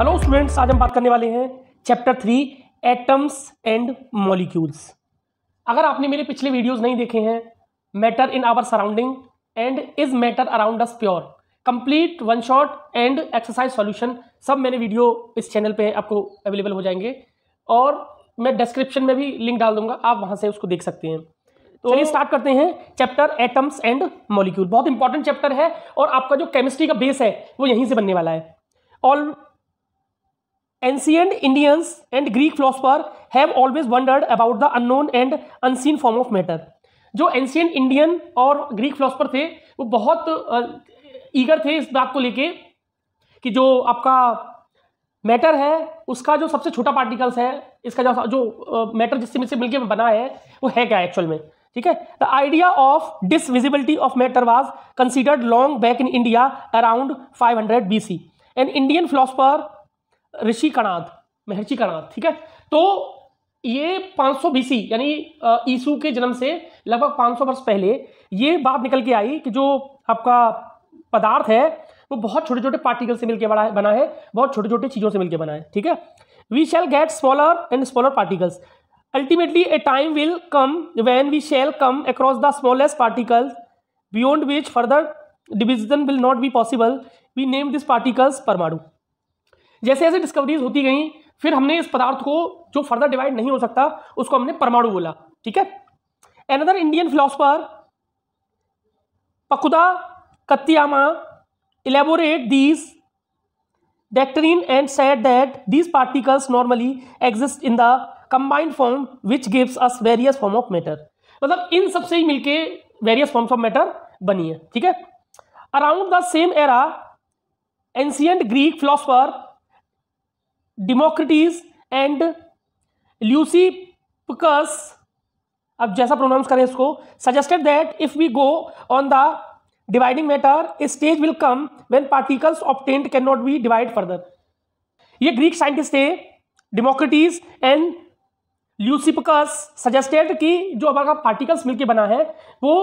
Hello students आज हम बात करने वाले हैं chapter three atoms and molecules अगर आपने मेरे पिछले वीडियोस नहीं देखे हैं matter in our surrounding and is matter around us pure complete one shot and exercise solution सब मैंने वीडियो इस चैनल पे आपको अवेलेबल हो जाएंगे और मैं डिस्क्रिप्शन में भी लिंक डाल दूंगा आप वहाँ से उसको देख सकते हैं तो चलिए स्टार्ट करते हैं चैप्टर एटम्स एंड मॉलिक्यूल बहुत इंपॉर्टेंट चैप्टर है और आपका जो केमिस्ट्री का बेस है वो यहीं से बनने वाला है all ancient Indians and Greek philosopher have always wondered about the unknown and unseen form of matter जो एंशियंट इंडियन और ग्रीक फिलोसफर थे वो बहुत ईगर थे इस बात को लेके कि जो आपका मैटर है उसका जो सबसे छोटा पार्टिकल्स है इसका जो जो मैटर जिससे मुझसे मिलकर बना है वो है क्या एक्चुअल में ठीक है the idea of divisibility of matter was considered long back in India around 500 BC an Indian philosopher Rishi Kanad Maharshi Kanad ठीक है तो ये 500 सौ बीसी यानी ईसु के जन्म से लगभग 500 वर्ष पहले ये बात निकल के आई कि जो आपका पदार्थ है वो बहुत छोटे छोटे पार्टिकल से मिलकर बड़ा है बना है बहुत छोटे छोटे चीजों से मिलकर बना है ठीक है we shall get smaller and smaller particles ultimately a time will come when we shall come across the smallest particle beyond which further division will not be possible we name this particles परमाणु जैसे जैसे discoveries होती गई फिर हमने इस पदार्थ को जो फर्दर डिवाइड नहीं हो सकता उसको हमने परमाणु बोला ठीक है another Indian philosopher Pakudha Katyayana elaborate these doctrine and said that these particles normally exist in the combined form which gives us various form of matter मतलब इन सबसे ही मिलके वेरियस फॉर्म्स ऑफ मैटर बनी है ठीक है around the same era ancient Greek philosopher Democritus and Leucippus अब जैसा प्रोनाउंस करें इसको suggested that if we go on the dividing matter stage will come when particles tent can not be divide further ये Greek scientist थे Democritus and Leucippus suggested कि जो हमारा particles मिलकर बना है वो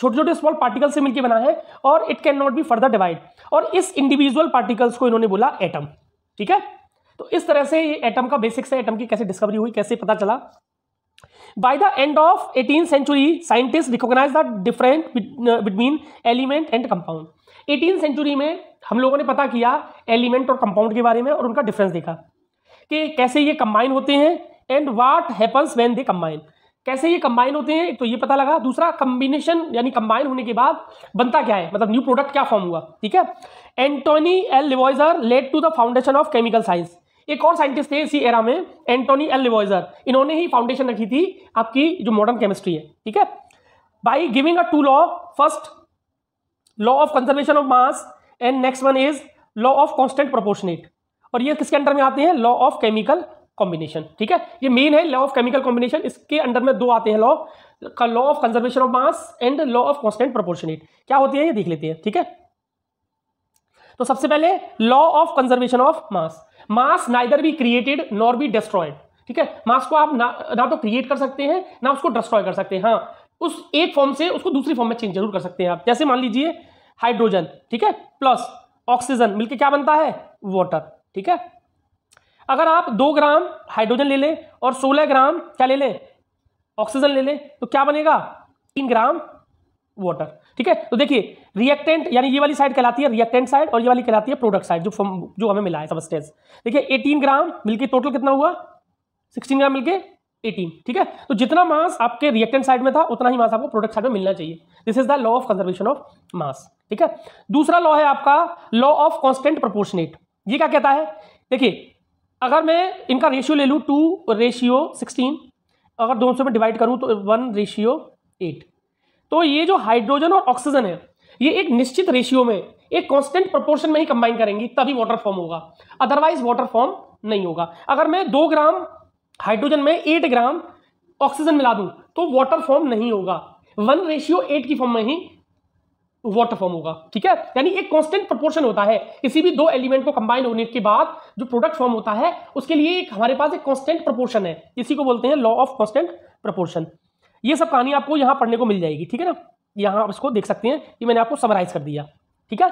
छोटे छोटे स्मॉल पार्टिकल से मिलकर बना है और it can not be further divide और इस इंडिविजुअल पार्टिकल्स को इन्होंने बोला एटम ठीक है तो इस तरह से ये एटम का बेसिक्स है एटम की कैसे डिस्कवरी हुई कैसे पता चला By the end of 18th century, scientists recognized the difference uh, between element and compound. 18th century में हम लोगों ने पता किया एलिमेंट और कंपाउंड के बारे में और उनका डिफरेंस देखा कि कैसे ये कंबाइन होते हैं and what happens when they combine कैसे ये कंबाइन होते हैं तो ये पता लगा दूसरा कम्बिनेशन यानी कंबाइन होने के बाद बनता क्या है मतलब न्यू प्रोडक्ट क्या फॉर्म हुआ ठीक है Antoine L Lavoisier led to the foundation of chemical science एक और साइंटिस्ट थे इसी एरा में एंटोनी एल लिवॉइजर इन्होंने ही फाउंडेशन रखी थी आपकी जो मॉडर्न केमिस्ट्री है ठीक है by giving a two law first law of conservation of mass and next one is law of constant proportionate और ये किसके अंडर में आते हैं लॉ ऑफ केमिकल कॉम्बिनेशन ठीक है ये मेन है लॉ ऑफ केमिकल कॉम्बिनेशन इसके अंडर में दो आते हैं law law of conservation of mass and law of constant proportionate क्या होती है ये देख लेते हैं ठीक है थीके? तो सबसे पहले law of conservation of mass mass neither be created nor be destroyed ठीक है मास को आप ना ना तो क्रिएट कर सकते हैं ना उसको डिस्ट्रॉय कर सकते हैं हाँ उस एक फॉर्म से उसको दूसरी फॉर्म में चेंज जरूर कर सकते हैं आप जैसे मान लीजिए हाइड्रोजन ठीक है प्लस ऑक्सीजन मिलकर क्या बनता है वॉटर ठीक है अगर आप दो ग्राम हाइड्रोजन ले लें और सोलह ग्राम क्या ले लें ऑक्सीजन ले लें तो क्या बनेगा तीन ग्राम वाटर ठीक है तो देखिए रिएक्टेंट यानी ये वाली साइड कहलाती है रिएक्टेंट साइड और ये वाली कहलाती है प्रोडक्ट साइड जो जो हमें मिला है सबस्टेज देखिए 18 ग्राम मिलके टोटल कितना हुआ 16 ग्राम मिलके 18 ठीक है तो जितना मास आपके रिएक्टेंट साइड में था उतना ही मास आपको प्रोडक्ट साइड में मिलना चाहिए this is the law of conservation of mass ठीक है दूसरा लॉ है आपका लॉ ऑफ कॉन्स्टेंट प्रोपोर्शनेट ये क्या कहता है देखिए अगर मैं इनका रेशियो ले लूँ टू रेशियो सिक्सटीन अगर दोनों में डिवाइड करूँ तो वन रेशियो एट तो ये जो हाइड्रोजन और ऑक्सीजन है ये एक निश्चित रेशियो में एक कांस्टेंट प्रोपोर्शन में ही कंबाइन करेंगी तभी वाटर फॉर्म होगा अदरवाइज वाटर फॉर्म नहीं होगा अगर मैं दो ग्राम हाइड्रोजन में एट ग्राम ऑक्सीजन मिला दूं तो वाटर फॉर्म नहीं होगा वन रेशियो एट की फॉर्म में ही वाटर फॉर्म होगा ठीक है यानी एक कांस्टेंट प्रोपोर्शन होता है किसी भी दो एलिमेंट को कंबाइन होने के बाद जो प्रोडक्ट फॉर्म होता है उसके लिए एक हमारे पास एक कांस्टेंट प्रोपोर्शन है इसी को बोलते हैं लॉ ऑफ कांस्टेंट प्रोपोर्शन ये सब कहानी आपको यहाँ पढ़ने को मिल जाएगी ठीक है ना यहाँ आप इसको देख सकते हैं कि मैंने आपको समराइज कर दिया ठीक है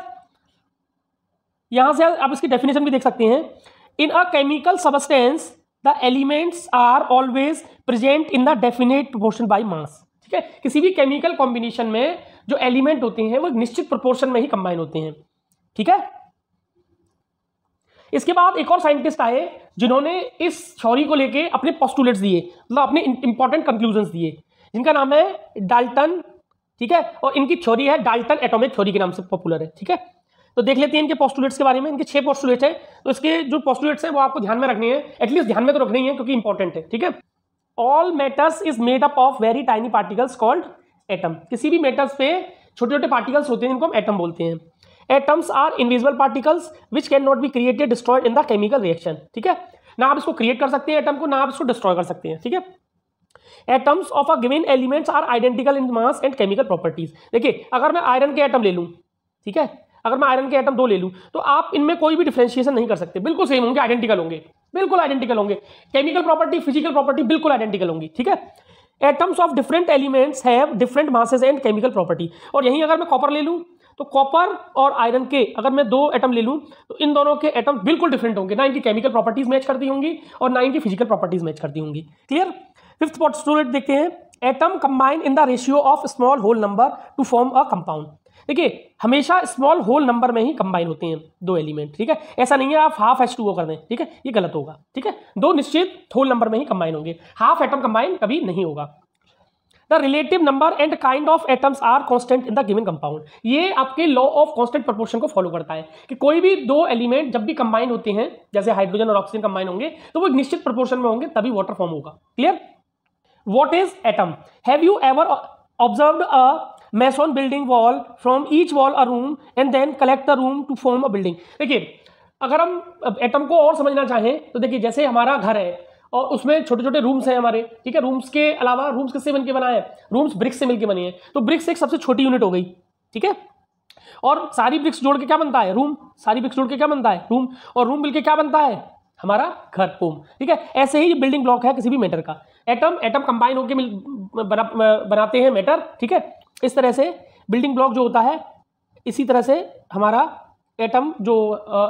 यहाँ से आप इसकी डेफिनेशन भी देख सकते हैं in a chemical substance the elements are always present in the definite proportion by mass ठीक है किसी भी केमिकल कॉम्बिनेशन में जो एलिमेंट होते हैं वो निश्चित प्रोपोर्शन में ही कंबाइन होते हैं ठीक है इसके बाद एक और साइंटिस्ट आए जिन्होंने इस थ्योरी को लेके अपने पॉस्टुलेट्स दिए मतलब अपने इंपॉर्टेंट कंक्लूजन दिए इनका नाम है डाल्टन ठीक है और इनकी थ्योरी है डाल्टन एटॉमिक थ्योरी के नाम से पॉपुलर है ठीक है तो देख लेते हैं इनके पॉस्टुलेट्स के बारे में इनके छह पॉस्टुलेट है तो इसके जो पॉस्टुलेट्स हैं वो आपको ध्यान में रखनी है एटलीस्ट ध्यान में तो रखनी है क्योंकि इंपॉर्टेंट है ठीक है all matters is made up of very tiny particles called atom किसी भी मैटर्स पे छोटे छोटे पार्टिकल्स होते हैं जिनको हम एटम बोलते हैं atoms are invisible particles which can not be created destroyed in the chemical reaction ठीक है ना आप इसको क्रिएट कर सकते हैं एटम को ना आप इसको डिस्ट्रॉय कर सकते हैं ठीक है atoms of a given elements are identical in mass and chemical properties देखिए अगर मैं आयरन के एटम ले लूँ ठीक है अगर मैं आयरन के एटम दो ले लूँ तो आप इनमें कोई भी डिफ्रेंशिएशन नहीं कर सकते बिल्कुल सेम होंगे आइडेंटिकल होंगे बिल्कुल आइडेंटिकल होंगे केमिकल प्रॉपर्टी फिजिकल प्रॉपर्टी बिल्कुल आइडेंटिकल होंगी ठीक है atoms of different elements have different masses and chemical property और यहीं अगर मैं कॉपर ले लूँ तो कॉपर और आयरन के अगर मैं दो एटम ले लूँ तो इन दोनों के एटम बिल्कुल डिफरेंट होंगे ना इनकी केमिकल प्रॉपर्टीज मैच करती होंगी और ना इनकी फिजिकल प्रॉपर्टीज मैच करती होंगी क्लियर फिफ्थ पोस्टुलेट देखते हैं atom combine in the ratio of small whole number to form a compound देखिए हमेशा स्मॉल होल नंबर में ही कंबाइन होते हैं दो एलिमेंट ठीक है ऐसा नहीं है आप हाफ एच टू कर दें ठीक है ये गलत होगा ठीक है दो निश्चित होल नंबर में ही कंबाइन होंगे हाफ एटम कंबाइन कभी नहीं होगा the relative number and kind of atoms are constant in the giving compound ये आपके लॉ ऑफ कॉन्स्टेंट प्रपोर्शन को फॉलो करता है कि कोई भी दो एलिमेंट जब भी कंबाइन होते हैं जैसे हाइड्रोजन और ऑक्सीजन कंबाइन होंगे तो वो एक निश्चित प्रपोर्शन में होंगे तभी वाटर फॉर्म होगा clear what is atom have you ever uh, observed a mason building wall from each wall a room and then collect the room to form a building देखिए अगर हम एटम को और समझना चाहें तो देखिए जैसे हमारा घर है और उसमें छोटे छोटे रूम्स हैं हमारे ठीक है रूम्स के अलावा रूम्स किससे बन के बनाए हैं रूम्स ब्रिक्स से मिलकर बने हैं तो ब्रिक्स एक सबसे छोटी यूनिट हो गई ठीक है और सारी ब्रिक्स जोड़ के क्या बनता है रूम सारी ब्रिक्स जोड़ के क्या बनता है रूम और रूम मिलके क्या बनता है हमारा घर होम ठीक है ऐसे ही बिल्डिंग ब्लॉक है किसी भी मैटर का एटम एटम कंबाइन होकर बनाते हैं मैटर ठीक है इस तरह से बिल्डिंग ब्लॉक जो होता है इसी तरह से हमारा एटम जो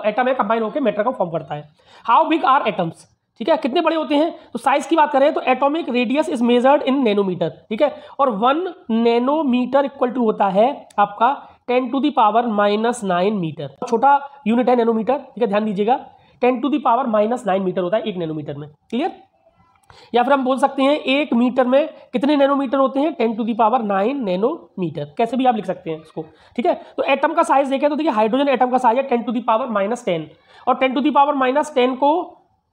एटम है कंबाइन होकर मैटर का फॉर्म करता है हाउ बिग आर एटम्स ठीक है कितने बड़े होते हैं तो साइज की बात करें तो atomic radius is measured in nanometer ठीक है और वन नैनोमीटर इक्वल टू होता है आपका ten to the power minus nine meter छोटा यूनिट है नैनोमीटर ठीक है ध्यान दीजिएगा ten to the power minus nine meter होता है एक नैनोमीटर में क्लियर या फिर हम बोल सकते हैं एक मीटर में कितने नैनोमीटर होते हैं ten to the power nine nanometer कैसे भी आप लिख सकते हैं इसको ठीक है तो एटम का साइज देखें तो देखिए हाइड्रोजन एटम का साइज है ten to the power minus ten और ten to the power minus ten को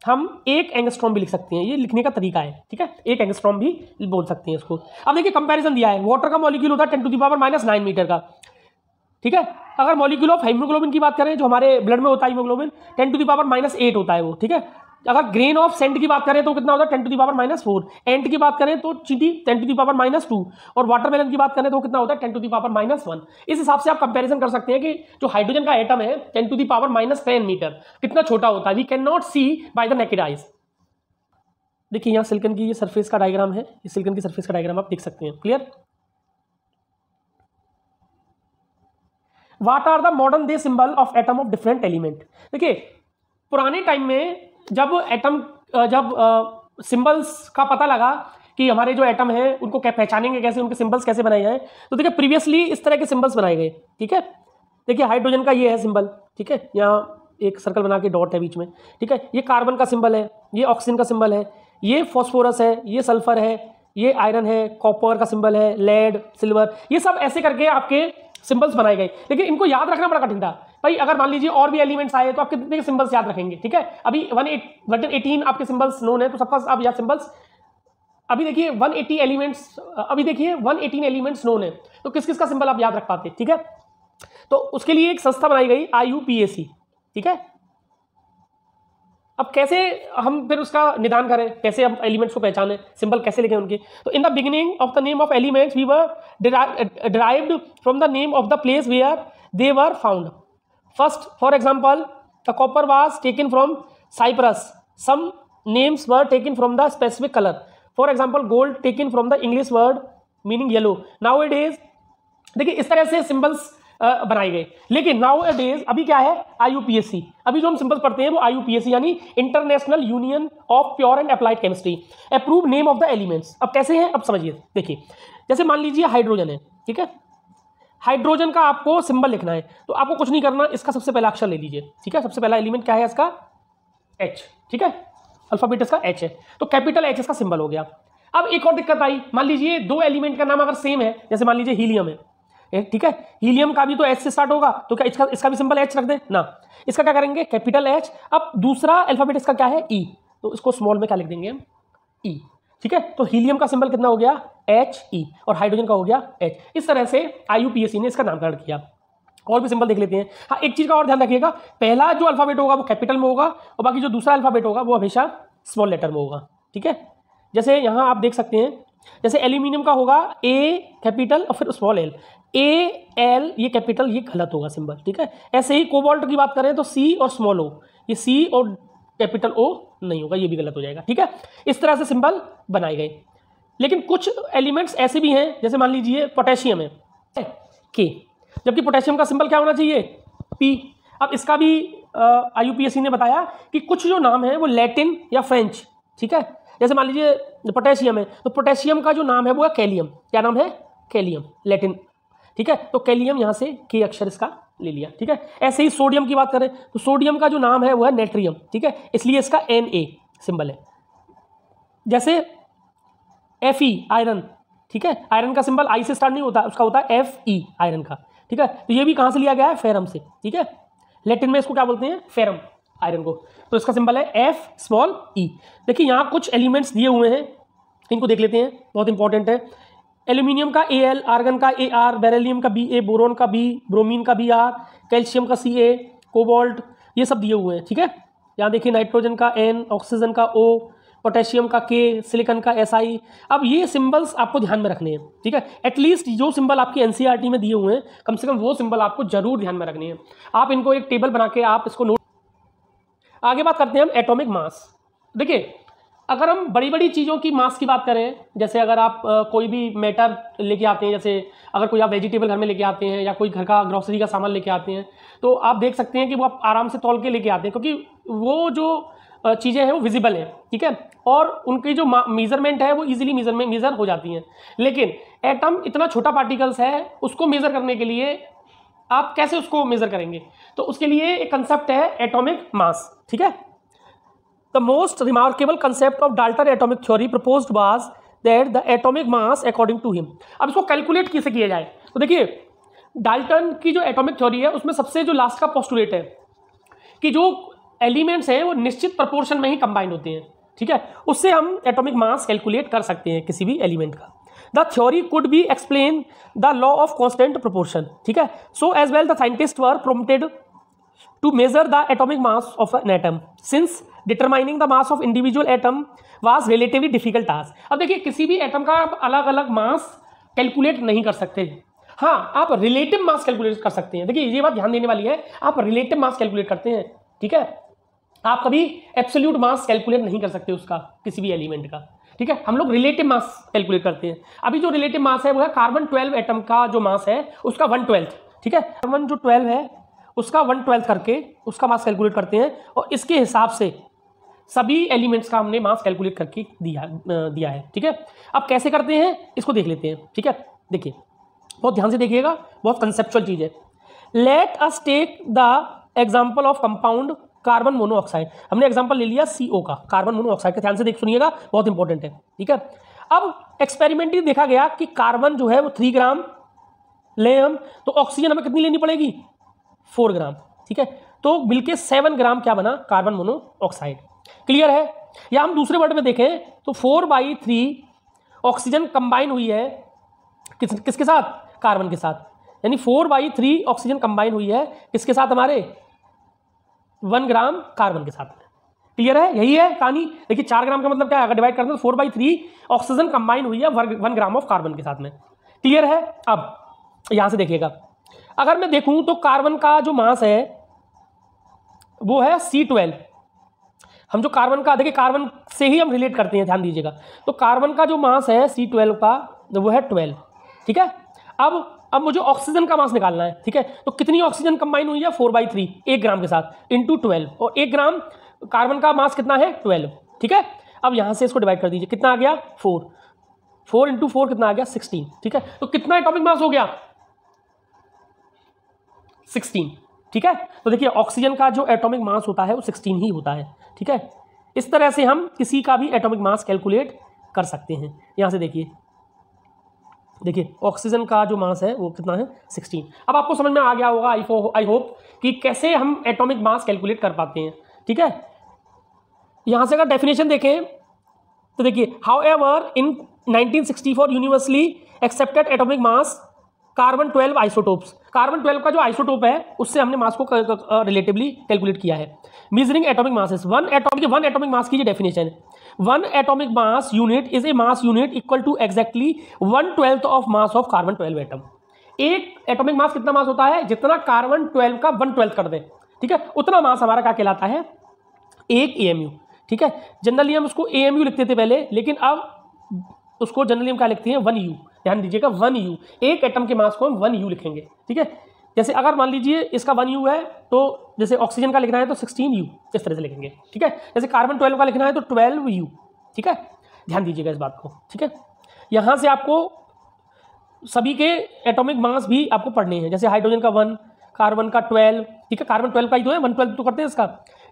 हम एक एंगस्ट्रॉम भी लिख सकते हैं ये लिखने का तरीका है ठीक है एक एंगस्ट्रॉम भी बोल सकते हैं इसको अब देखिए कंपैरिजन दिया है वाटर का मॉलिक्यूल होता है ten to the power minus nine meter का ठीक है अगर मॉलिक्यूल ऑफ हीमोग्लोबिन की बात करें जो हमारे ब्लड में होता है haemoglobin ten to the power minus eight होता है वो ठीक है अगर ग्रेन ऑफ सेंट की बात करें तो कितना होता है ten to the power minus four ant की बात करें तो चीटी ten to the power minus two और वाटरमेलन की बात करें तो कितना होता है ten to the power minus one इस हिसाब से आप कंपैरिजन कर सकते हैं कि जो हाइड्रोजन का एटम है ten to the power minus ten meter कितना छोटा होता है we can not see by the naked eyes देखिए यहाँ सिल्कन की ये सर्फेस का डायग्राम है ये सिल्कन की सर्फेस का डायग्राम आप देख सकते हैं clear what are the modern they symbol of atom of different element देखिए पुराने टाइम में जब एटम जब सिंबल्स का पता लगा कि हमारे जो एटम हैं उनको क्या पहचानेंगे कैसे उनके सिंबल्स कैसे बनाए जाए तो देखिए प्रीवियसली इस तरह के सिंबल्स बनाए गए ठीक है देखिए हाइड्रोजन का ये है सिंबल ठीक है यहाँ एक सर्कल बना के डॉट है बीच में ठीक है ये कार्बन का सिंबल है ये ऑक्सीजन का सिंबल है ये फॉस्फोरस है ये सल्फर है ये आयरन है कॉपर का सिंबल है लेड सिल्वर ये सब ऐसे करके आपके सिंबल्स बनाए गए लेकिन इनको याद रखना बड़ा कठिन था भाई अगर मान लीजिए और भी एलिमेंट्स आए तो आप कितने सिंबल्स याद रखेंगे ठीक है अभी वन एट एटीन आपके सिंबल्स नोन है तो सबका आप याद सिंबल्स अभी देखिए 180 एलिमेंट्स अभी देखिए 118 एलिमेंट्स नोन है तो किस किस का सिंबल आप याद रख पाते ठीक है तो उसके लिए एक संस्था बनाई गई आई ठीक है अब कैसे हम फिर उसका निदान करें कैसे हम एलिमेंट्स को पहचानें सिंबल कैसे लिखें उनके तो in the beginning of the name of elements we were derived from the name of the place where they were found first for example the copper was taken from Cyprus some names were taken from the specific colour for example gold taken from the English word meaning yellow now it is देखिए इस तरह से symbols बनाई गई लेकिन now ए days अभी क्या है आई अभी जो हम सिंपल पढ़ते हैं वो आईयूपीएससी यानी International Union of Pure and Applied Chemistry approve name of the elements अब कैसे हैं अब समझिए देखिए जैसे मान लीजिए हाइड्रोजन है ठीक है हाइड्रोजन का आपको सिंबल लिखना है तो आपको कुछ नहीं करना इसका सबसे पहला अक्षर ले लीजिए ठीक है सबसे पहला एलिमेंट क्या है इसका एच ठीक है अल्फाबेट इसका एच है तो कैपिटल एच इसका सिंबल हो गया अब एक और दिक्कत आई मान लीजिए दो एलिमेंट का नाम अगर सेम है जैसे मान लीजिए हीलियम है ठीक है हीलियम का भी तो एच से स्टार्ट होगा तो क्या इसका इसका भी सिंपल एच रख दें ना इसका क्या करेंगे कैपिटल एच अब दूसरा अल्फाबेट इसका क्या है ई e. तो इसको स्मॉल में क्या लिख देंगे हम ई e। ठीक है तो हीलियम का सिंबल कितना हो गया एच ई e, और हाइड्रोजन का हो गया एच इस तरह से आई ने इसका नामकरण किया और भी सिंपल देख लेते हैं हाँ एक चीज़ का और ध्यान रखिएगा पहला जो अल्फाबेट होगा वो कैपिटल में होगा और बाकी जो दूसरा अल्फाबेट होगा वो हमेशा स्मॉल लेटर में होगा ठीक है जैसे यहाँ आप देख सकते हैं जैसे एल्यूमिनियम का होगा ए कैपिटल और फिर स्मॉल एल ए एल ये कैपिटल ये गलत होगा सिंबल ठीक है ऐसे ही कोबाल्ट की बात करें तो सी और स्मॉल ओ ये सी और कैपिटल ओ नहीं होगा ये भी गलत हो जाएगा ठीक है इस तरह से सिंबल बनाए गए लेकिन कुछ एलिमेंट्स ऐसे भी हैं जैसे मान लीजिए पोटेशियम है के जबकि पोटेशियम का सिंबल क्या होना चाहिए पी अब इसका भी आई ने बताया कि कुछ जो नाम है वो लैटिन या फ्रेंच ठीक है जैसे मान लीजिए पोटेशियम है तो पोटेशियम का जो नाम है वो है कैलियम क्या नाम है कैलियम लेटिन ठीक है तो कैलियम यहाँ से के अक्षर इसका ले लिया ठीक है ऐसे ही सोडियम की बात करें तो सोडियम का जो नाम है वो है नेट्रियम ठीक है इसलिए इसका एन ए सिंबल है जैसे एफ ई आयरन ठीक है आयरन का सिंबल आई से स्टार्ट नहीं होता उसका होता है एफ ई आयरन का ठीक है तो ये भी कहाँ से लिया गया है फेरम से ठीक है लेटिन में इसको क्या बोलते हैं फेरम आयरन को तो इसका सिंबल है एफ स्मॉल ई देखिए यहाँ कुछ एलिमेंट्स दिए हुए हैं इनको देख लेते हैं बहुत इंपॉर्टेंट है एल्यूमिनियम का ए एल आर्गन का ए आर बेरेलीम का बी ए बोरोन का बी ब्रोमीन का बी आर कैल्शियम का सी ए कोबॉल्ट ये सब दिए हुए हैं ठीक है यहाँ देखिए नाइट्रोजन का एन ऑक्सीजन का ओ पोटेशियम का के सिलिकन का एस आई अब ये सिंबल्स आपको ध्यान में रखने हैं ठीक है एटलीस्ट जो सिंबल आपके एन e में दिए हुए हैं कम से कम वो सिंबल आपको जरूर ध्यान में रखने हैं आप इनको एक टेबल बना के आप इसको नोट आगे बात करते हैं हम एटॉमिक मास देखिए अगर हम बड़ी बड़ी चीज़ों की मास की बात करें जैसे अगर आप कोई भी मैटर लेके आते हैं जैसे अगर कोई आप वेजिटेबल घर में लेके आते हैं या कोई घर का ग्रोसरी का सामान लेके आते हैं तो आप देख सकते हैं कि वो आप आराम से तोल के लेके आते हैं क्योंकि वो जो चीज़ें हैं वो विजिबल हैं ठीक है और उनकी जो मेजरमेंट है वो ईजिली मेजर मेज़र हो जाती हैं लेकिन एटम इतना छोटा पार्टिकल्स है उसको मेज़र करने के लिए आप कैसे उसको मेज़र करेंगे तो उसके लिए एक कंसेप्ट है एटॉमिक मास ठीक है the most remarkable concept of Dalton atomic theory propose was that the atomic mass according to him अब इसको कैलकुलेट कैसे किया जाए तो देखिए डाल्टन की जो एटॉमिक थ्योरी है उसमें सबसे जो लास्ट का पॉस्टुलेट है कि जो एलिमेंट्स हैं वो निश्चित प्रपोर्शन में ही कंबाइन होते हैं ठीक है उससे हम एटॉमिक मास कैलकुलेट कर सकते हैं किसी भी एलिमेंट का the theory could be explain the law of constant proportion ठीक है so as well the scientist were prompted to measure the atomic mass of an atom since determining the mass of individual atom was relatively difficult task अब देखिए किसी भी atom का आप अलग अलग मास कैलकुलेट नहीं कर सकते हाँ आप रिलेटिव मास कैलकुलेट कर सकते हैं देखिए ये बात ध्यान देने वाली है आप रिलेटिव मास कैलकुलेट करते हैं ठीक है आप कभी एब्सोल्यूट मास कैलकुलेट नहीं कर सकते उसका किसी भी एलिमेंट का ठीक है हम लोग रिलेटिव मास कैलकुलेट करते हैं अभी जो रिलेटिव मास है वो है कार्बन ट्वेल्व एटम का जो मास है उसका वन ट्वेल्थ ठीक है कार्बन जो ट्वेल्व है उसका वन ट्वेल्थ करके उसका मास कैलकुलेट करते हैं और इसके हिसाब से सभी एलिमेंट्स का हमने मास कैलकुलेट करके दिया दिया है ठीक है अब कैसे करते हैं इसको देख लेते हैं ठीक है देखिए बहुत ध्यान से देखिएगा बहुत कंसेप्चुअल चीज़ है let us take the example of compound carbon monoxide हमने एग्जाम्पल ले लिया सी का कार्बन मोनोऑक्साइड का ध्यान से देख सुनिएगा बहुत इंपॉर्टेंट है ठीक है अब एक्सपेरिमेंटली देखा गया कि कार्बन जो है वो थ्री ग्राम लें हम तो ऑक्सीजन हमें कितनी लेनी पड़ेगी फोर ग्राम ठीक है तो मिलकर सेवन ग्राम क्या बना कार्बन मोनोऑक्साइड क्लियर है या हम दूसरे वर्ड में देखें तो four by three oxygen combine हुई है किस किसके साथ कार्बन के साथ यानी four by three oxygen combine हुई है किसके साथ हमारे वन ग्राम कार्बन के साथ क्लियर है यही है कहानी देखिए चार ग्राम का मतलब क्या है अगर डिवाइड करते हैं तो four by three oxygen combine हुई है वन ग्राम ऑफ कार्बन के साथ में क्लियर है अब यहां से देखिएगा अगर मैं देखूं तो कार्बन का जो मास है वो है सी ट्वेल्व हम जो कार्बन का देखिए कार्बन से ही हम रिलेट करते हैं ध्यान दीजिएगा तो कार्बन का जो मास है सी ट्वेल्व का वो है ट्वेल्व ठीक है अब अब मुझे ऑक्सीजन का मास निकालना है ठीक है तो कितनी ऑक्सीजन कंबाइन हुई है फोर बाई थ्री एक ग्राम के साथ इंटू ट्वेल्व और एक ग्राम कार्बन का मास कितना है ट्वेल्व ठीक है अब यहां से इसको डिवाइड कर दीजिए कितना आ गया फोर फोर इंटू फोर कितना आ गया सिक्सटीन ठीक है तो कितना एटॉमिक मास हो गया सिक्सटीन ठीक है तो देखिए ऑक्सीजन का जो एटॉमिक मास होता है वो सिक्सटीन ही होता है ठीक है इस तरह से हम किसी का भी एटॉमिक मास कैलकुलेट कर सकते हैं यहां से देखिए देखिए ऑक्सीजन का जो मास है वो कितना है 16 अब आपको समझ में आ गया होगा आई आई होप कि कैसे हम एटॉमिक मास कैलकुलेट कर पाते हैं ठीक है यहाँ से अगर डेफिनेशन देखें तो देखिए however in 1964 universally accepted atomic mass carbon twelve isotopes carbon twelve का जो आइसोटोप है उससे हमने मास को रिलेटिवली कैलकुलेट किया है measuring atomic masses one atomic one atomic mass की definition one atomic mass unit is a mass unit equal to exactly one twelfth of mass of carbon twelve atom एक atomic mass कितना mass होता है जितना carbon twelve का one twelfth कर दे ठीक है उतना मास हमारा क्या कहलाता है एक ए ठीक है जनरली हम उसको ए लिखते थे पहले लेकिन अब उसको तो जनरली हम क्या लिखते हैं वन यू ध्यान दीजिएगा वन यू एक एटम के मास को हम वन यू लिखेंगे ठीक है जैसे अगर मान लीजिए इसका वन यू है तो जैसे ऑक्सीजन का लिखना है तो सिक्सटीन यू इस तरह से लिखेंगे ठीक है जैसे कार्बन ट्वेल्व का लिखना है तो ट्वेल्व यू ठीक है ध्यान दीजिएगा इस बात को ठीक है यहाँ से आपको सभी के एटॉमिक मास भी आपको पढ़ने हैं जैसे हाइड्रोजन का वन कार्बन का ट्वेल्व ठीक है कार्बन ट्वेल्व का ही तो है वन ट्वेल्व तो करते हैं इसका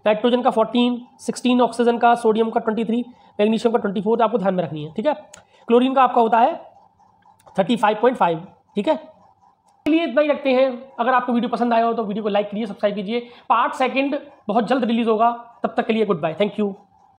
नाइट्रोजन का फोर्टीन सिक्सटीन ऑक्सीजन का सोडियम का ट्वेंटी थ्री मैग्नीशियम का ट्वेंटी फोर तो आपको ध्यान में रखनी है ठीक है क्लोरीन का आपका होता है थर्टी फाइव पॉइंट फाइव ठीक है लिए इतना ही रखते हैं अगर आपको वीडियो पसंद आया हो तो वीडियो को लाइक कीजिए सब्सक्राइब कीजिए पार्ट सेकंड बहुत जल्द रिलीज होगा तब तक के लिए गुड बाय थैंक यू